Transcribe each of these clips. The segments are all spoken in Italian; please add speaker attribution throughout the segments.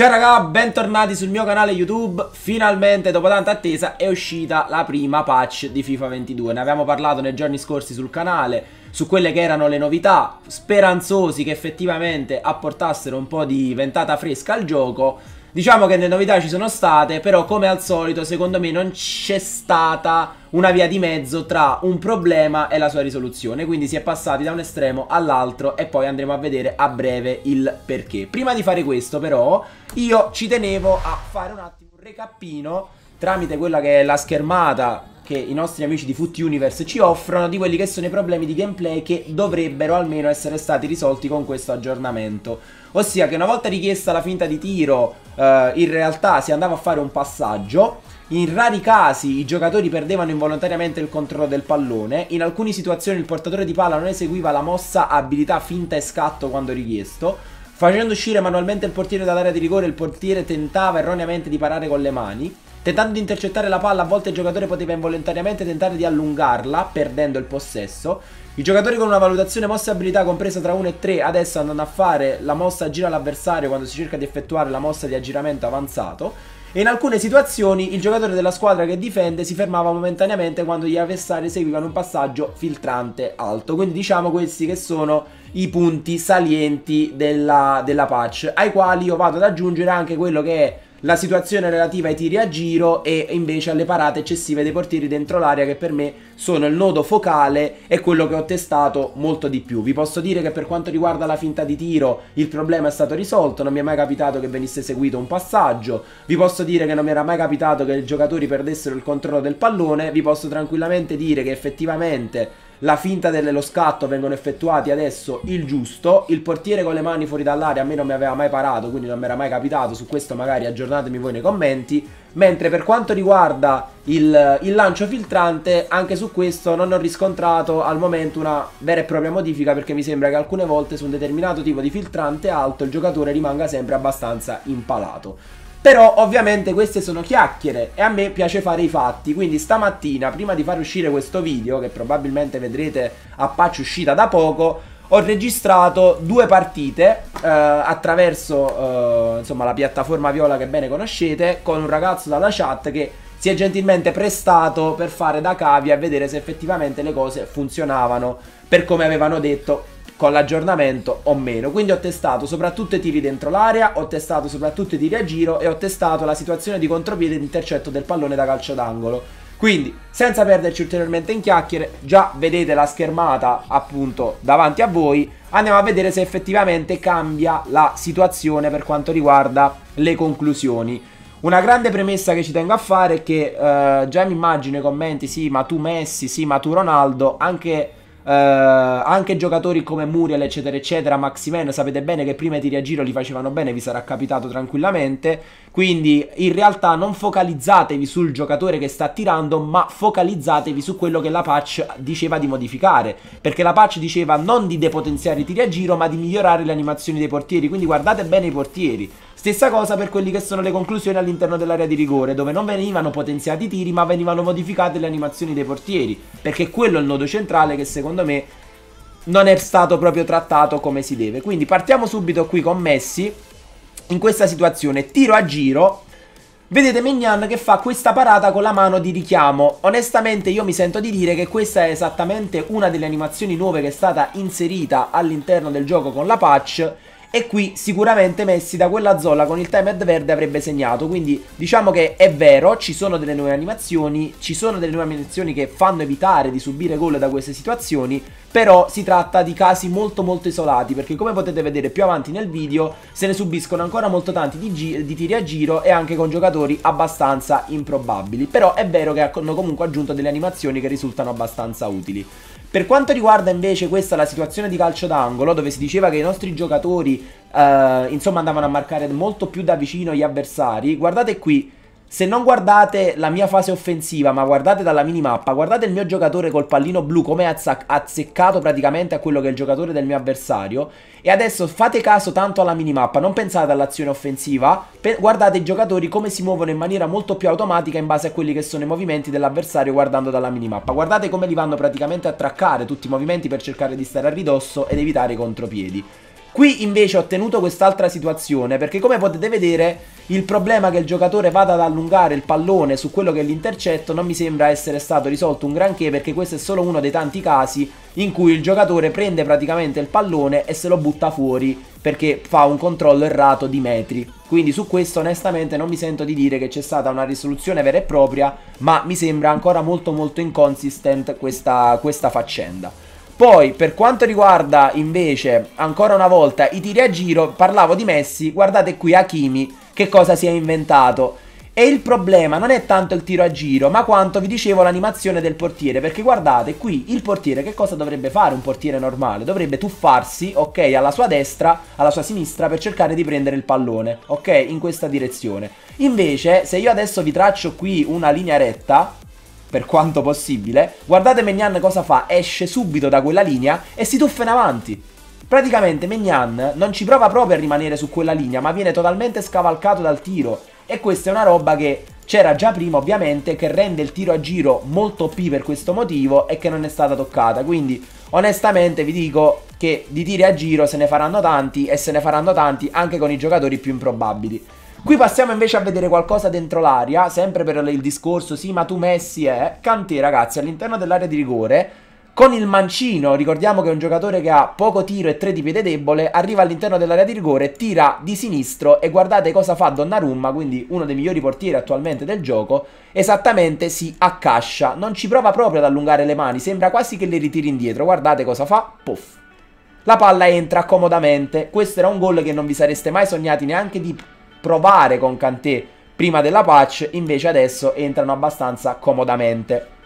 Speaker 1: Ciao raga, bentornati sul mio canale YouTube Finalmente dopo tanta attesa è uscita la prima patch di FIFA 22 Ne avevamo parlato nei giorni scorsi sul canale Su quelle che erano le novità Speranzosi che effettivamente apportassero un po' di ventata fresca al gioco Diciamo che le novità ci sono state, però come al solito secondo me non c'è stata una via di mezzo tra un problema e la sua risoluzione, quindi si è passati da un estremo all'altro e poi andremo a vedere a breve il perché. Prima di fare questo però io ci tenevo a fare un attimo un recappino tramite quella che è la schermata che i nostri amici di Foot Universe ci offrono di quelli che sono i problemi di gameplay che dovrebbero almeno essere stati risolti con questo aggiornamento. Ossia che una volta richiesta la finta di tiro, eh, in realtà si andava a fare un passaggio, in rari casi i giocatori perdevano involontariamente il controllo del pallone, in alcune situazioni il portatore di palla non eseguiva la mossa abilità finta e scatto quando richiesto, facendo uscire manualmente il portiere dall'area di rigore il portiere tentava erroneamente di parare con le mani, Tentando di intercettare la palla, a volte il giocatore poteva involontariamente tentare di allungarla, perdendo il possesso. I giocatori con una valutazione mossa e abilità compresa tra 1 e 3 adesso andano a fare la mossa a giro all'avversario quando si cerca di effettuare la mossa di aggiramento avanzato. E in alcune situazioni il giocatore della squadra che difende si fermava momentaneamente quando gli avversari seguivano un passaggio filtrante alto. Quindi diciamo questi che sono i punti salienti della, della patch, ai quali io vado ad aggiungere anche quello che è la situazione relativa ai tiri a giro e invece alle parate eccessive dei portieri dentro l'area che per me sono il nodo focale e quello che ho testato molto di più. Vi posso dire che per quanto riguarda la finta di tiro il problema è stato risolto, non mi è mai capitato che venisse seguito un passaggio, vi posso dire che non mi era mai capitato che i giocatori perdessero il controllo del pallone, vi posso tranquillamente dire che effettivamente la finta dello scatto vengono effettuati adesso il giusto, il portiere con le mani fuori dall'area a me non mi aveva mai parato, quindi non mi era mai capitato, su questo magari aggiornatemi voi nei commenti, mentre per quanto riguarda il, il lancio filtrante, anche su questo non ho riscontrato al momento una vera e propria modifica perché mi sembra che alcune volte su un determinato tipo di filtrante alto il giocatore rimanga sempre abbastanza impalato. Però ovviamente queste sono chiacchiere e a me piace fare i fatti, quindi stamattina prima di far uscire questo video, che probabilmente vedrete a patch uscita da poco, ho registrato due partite eh, attraverso eh, insomma, la piattaforma viola che bene conoscete con un ragazzo dalla chat che si è gentilmente prestato per fare da cavia e vedere se effettivamente le cose funzionavano per come avevano detto con l'aggiornamento o meno. Quindi ho testato soprattutto i tiri dentro l'area, ho testato soprattutto i tiri a giro e ho testato la situazione di contropiede e di intercetto del pallone da calcio d'angolo. Quindi, senza perderci ulteriormente in chiacchiere, già vedete la schermata appunto davanti a voi, andiamo a vedere se effettivamente cambia la situazione per quanto riguarda le conclusioni. Una grande premessa che ci tengo a fare è che eh, già mi immagino i commenti, sì ma tu Messi, sì ma tu Ronaldo, anche eh, anche giocatori come Muriel, eccetera, eccetera, Maximen, sapete bene che prima i tiri a giro li facevano bene, vi sarà capitato tranquillamente. Quindi in realtà non focalizzatevi sul giocatore che sta tirando, ma focalizzatevi su quello che la patch diceva di modificare. Perché la patch diceva non di depotenziare i tiri a giro, ma di migliorare le animazioni dei portieri. Quindi guardate bene i portieri. Stessa cosa per quelli che sono le conclusioni all'interno dell'area di rigore, dove non venivano potenziati i tiri, ma venivano modificate le animazioni dei portieri, perché quello è il nodo centrale che secondo me non è stato proprio trattato come si deve. Quindi partiamo subito qui con Messi in questa situazione, tiro a giro. Vedete Mignan che fa questa parata con la mano di richiamo. Onestamente io mi sento di dire che questa è esattamente una delle animazioni nuove che è stata inserita all'interno del gioco con la patch e qui sicuramente Messi da quella zolla con il timed verde avrebbe segnato, quindi diciamo che è vero, ci sono delle nuove animazioni, ci sono delle nuove animazioni che fanno evitare di subire gol da queste situazioni, però si tratta di casi molto molto isolati, perché come potete vedere più avanti nel video se ne subiscono ancora molto tanti di, di tiri a giro e anche con giocatori abbastanza improbabili, però è vero che hanno comunque aggiunto delle animazioni che risultano abbastanza utili. Per quanto riguarda invece questa la situazione di calcio d'angolo, dove si diceva che i nostri giocatori eh, insomma andavano a marcare molto più da vicino gli avversari, guardate qui se non guardate la mia fase offensiva, ma guardate dalla minimappa, guardate il mio giocatore col pallino blu come è azzeccato praticamente a quello che è il giocatore del mio avversario. E adesso fate caso tanto alla minimappa, non pensate all'azione offensiva, guardate i giocatori come si muovono in maniera molto più automatica in base a quelli che sono i movimenti dell'avversario guardando dalla minimappa. Guardate come li vanno praticamente a traccare tutti i movimenti per cercare di stare a ridosso ed evitare i contropiedi. Qui invece ho ottenuto quest'altra situazione perché come potete vedere il problema che il giocatore vada ad allungare il pallone su quello che è l'intercetto non mi sembra essere stato risolto un granché perché questo è solo uno dei tanti casi in cui il giocatore prende praticamente il pallone e se lo butta fuori perché fa un controllo errato di metri. Quindi su questo onestamente non mi sento di dire che c'è stata una risoluzione vera e propria, ma mi sembra ancora molto molto inconsistent questa, questa faccenda. Poi per quanto riguarda invece ancora una volta i tiri a giro, parlavo di Messi, guardate qui Hakimi che cosa si è inventato. E il problema non è tanto il tiro a giro, ma quanto vi dicevo l'animazione del portiere, perché guardate qui il portiere che cosa dovrebbe fare un portiere normale? Dovrebbe tuffarsi, ok, alla sua destra, alla sua sinistra per cercare di prendere il pallone, ok, in questa direzione. Invece, se io adesso vi traccio qui una linea retta, per quanto possibile, guardate Megnan cosa fa, esce subito da quella linea e si tuffa in avanti. Praticamente Mignan non ci prova proprio a rimanere su quella linea, ma viene totalmente scavalcato dal tiro. E questa è una roba che c'era già prima ovviamente, che rende il tiro a giro molto OP per questo motivo e che non è stata toccata. Quindi onestamente vi dico che di tiri a giro se ne faranno tanti e se ne faranno tanti anche con i giocatori più improbabili. Qui passiamo invece a vedere qualcosa dentro l'aria, sempre per il discorso sì ma tu Messi è, Kanté ragazzi all'interno dell'area di rigore con il mancino, ricordiamo che è un giocatore che ha poco tiro e tre di piede debole, arriva all'interno dell'area di rigore, tira di sinistro e guardate cosa fa Donnarumma, quindi uno dei migliori portieri attualmente del gioco, esattamente si accascia, non ci prova proprio ad allungare le mani, sembra quasi che le ritiri indietro, guardate cosa fa, puff. La palla entra comodamente, questo era un gol che non vi sareste mai sognati neanche di provare con Kanté prima della patch, invece adesso entrano abbastanza comodamente.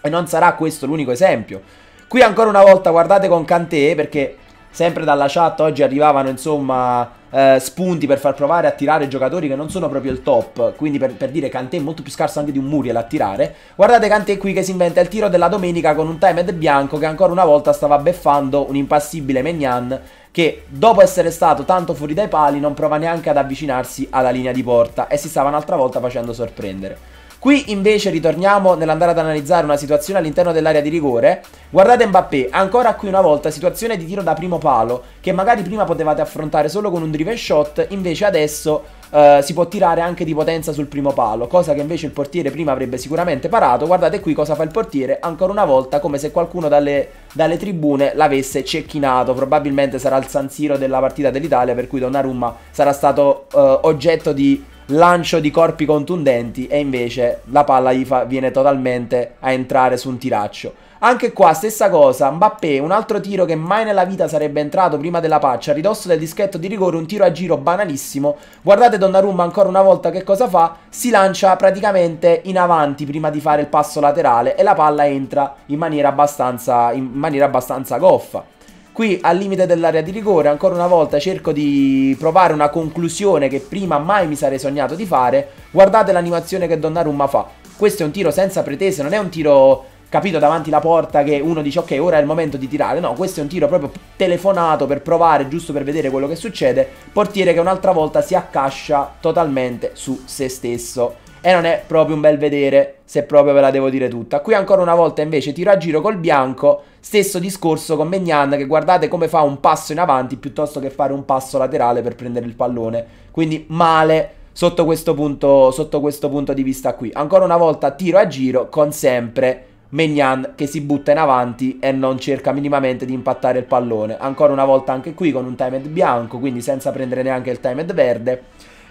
Speaker 1: E non sarà questo l'unico esempio. Qui ancora una volta guardate con Kanté perché sempre dalla chat oggi arrivavano insomma eh, spunti per far provare a tirare giocatori che non sono proprio il top quindi per, per dire Kanté è molto più scarso anche di un Muriel a tirare guardate Kanté qui che si inventa il tiro della domenica con un timed bianco che ancora una volta stava beffando un impassibile Megnan che dopo essere stato tanto fuori dai pali non prova neanche ad avvicinarsi alla linea di porta e si stava un'altra volta facendo sorprendere Qui invece ritorniamo nell'andare ad analizzare una situazione all'interno dell'area di rigore. Guardate Mbappé, ancora qui una volta situazione di tiro da primo palo, che magari prima potevate affrontare solo con un drive shot, invece adesso eh, si può tirare anche di potenza sul primo palo, cosa che invece il portiere prima avrebbe sicuramente parato. Guardate qui cosa fa il portiere, ancora una volta come se qualcuno dalle, dalle tribune l'avesse cecchinato. Probabilmente sarà il San Siro della partita dell'Italia, per cui Donnarumma sarà stato eh, oggetto di lancio di corpi contundenti e invece la palla gli fa, viene totalmente a entrare su un tiraccio. Anche qua stessa cosa, Mbappé, un altro tiro che mai nella vita sarebbe entrato prima della paccia, a ridosso del dischetto di rigore, un tiro a giro banalissimo. Guardate Donnarumma ancora una volta che cosa fa, si lancia praticamente in avanti prima di fare il passo laterale e la palla entra in maniera abbastanza, in maniera abbastanza goffa. Qui al limite dell'area di rigore, ancora una volta cerco di provare una conclusione che prima mai mi sarei sognato di fare. Guardate l'animazione che Donnarumma fa. Questo è un tiro senza pretese, non è un tiro capito davanti la porta che uno dice ok ora è il momento di tirare no questo è un tiro proprio telefonato per provare giusto per vedere quello che succede portiere che un'altra volta si accascia totalmente su se stesso e non è proprio un bel vedere, se proprio ve la devo dire tutta. Qui ancora una volta invece tiro a giro col bianco, stesso discorso con Mignan che guardate come fa un passo in avanti piuttosto che fare un passo laterale per prendere il pallone, quindi male sotto questo punto, sotto questo punto di vista qui. Ancora una volta tiro a giro con sempre... Mignan che si butta in avanti e non cerca minimamente di impattare il pallone. Ancora una volta anche qui con un timed bianco, quindi senza prendere neanche il timed verde.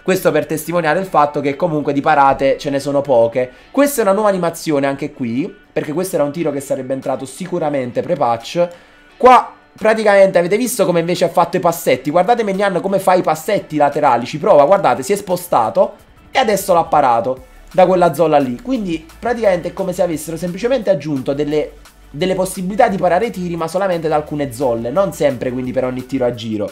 Speaker 1: Questo per testimoniare il fatto che comunque di parate ce ne sono poche. Questa è una nuova animazione anche qui, perché questo era un tiro che sarebbe entrato sicuramente pre-patch. Qua praticamente avete visto come invece ha fatto i passetti. Guardate Megnan come fa i passetti laterali, ci prova, guardate, si è spostato e adesso l'ha parato da quella zolla lì. Quindi praticamente è come se avessero semplicemente aggiunto delle, delle possibilità di parare i tiri ma solamente da alcune zolle, non sempre quindi per ogni tiro a giro.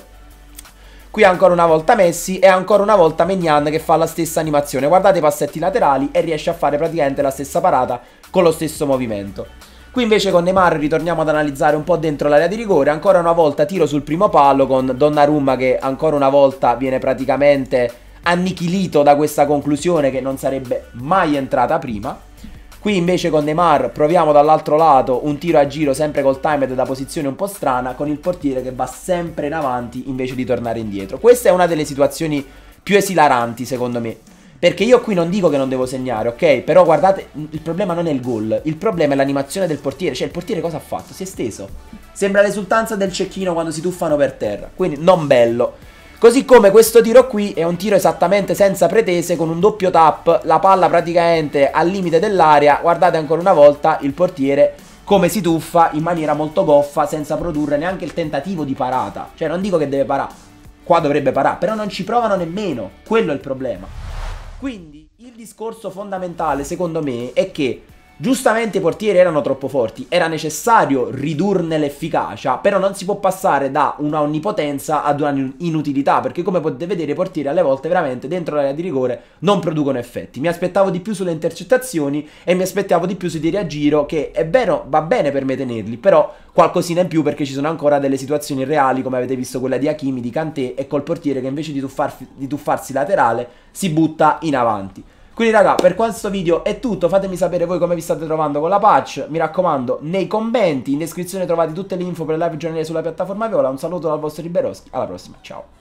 Speaker 1: Qui ancora una volta Messi e ancora una volta Megnan che fa la stessa animazione. Guardate i passetti laterali e riesce a fare praticamente la stessa parata con lo stesso movimento. Qui invece con Neymar ritorniamo ad analizzare un po' dentro l'area di rigore, ancora una volta tiro sul primo palo con Donnarumma che ancora una volta viene praticamente annichilito da questa conclusione che non sarebbe mai entrata prima. Qui invece con Neymar proviamo dall'altro lato un tiro a giro sempre col timer da posizione un po' strana con il portiere che va sempre in avanti invece di tornare indietro. Questa è una delle situazioni più esilaranti secondo me. Perché io qui non dico che non devo segnare, ok? Però guardate, il problema non è il gol, il problema è l'animazione del portiere. Cioè il portiere cosa ha fatto? Si è steso. Sembra l'esultanza del cecchino quando si tuffano per terra. Quindi non bello. Così come questo tiro qui è un tiro esattamente senza pretese con un doppio tap, la palla praticamente al limite dell'area, guardate ancora una volta il portiere come si tuffa in maniera molto goffa senza produrre neanche il tentativo di parata. Cioè non dico che deve parare, qua dovrebbe parare, però non ci provano nemmeno, quello è il problema. Quindi il discorso fondamentale secondo me è che Giustamente i portieri erano troppo forti, era necessario ridurne l'efficacia, però non si può passare da una onnipotenza ad una inutilità, perché come potete vedere i portieri alle volte veramente dentro l'area di rigore non producono effetti. Mi aspettavo di più sulle intercettazioni e mi aspettavo di più sui tiri a giro, che è vero, va bene per me tenerli, però qualcosina in più perché ci sono ancora delle situazioni reali, come avete visto quella di Hakimi, di Kanté e col portiere che invece di, tuffarsi, di tuffarsi laterale si butta in avanti. Quindi raga, per questo video è tutto, fatemi sapere voi come vi state trovando con la patch, mi raccomando, nei commenti, in descrizione trovate tutte le info per live giornaliere sulla piattaforma Viola, un saluto dal vostro Riberoschi, alla prossima, ciao!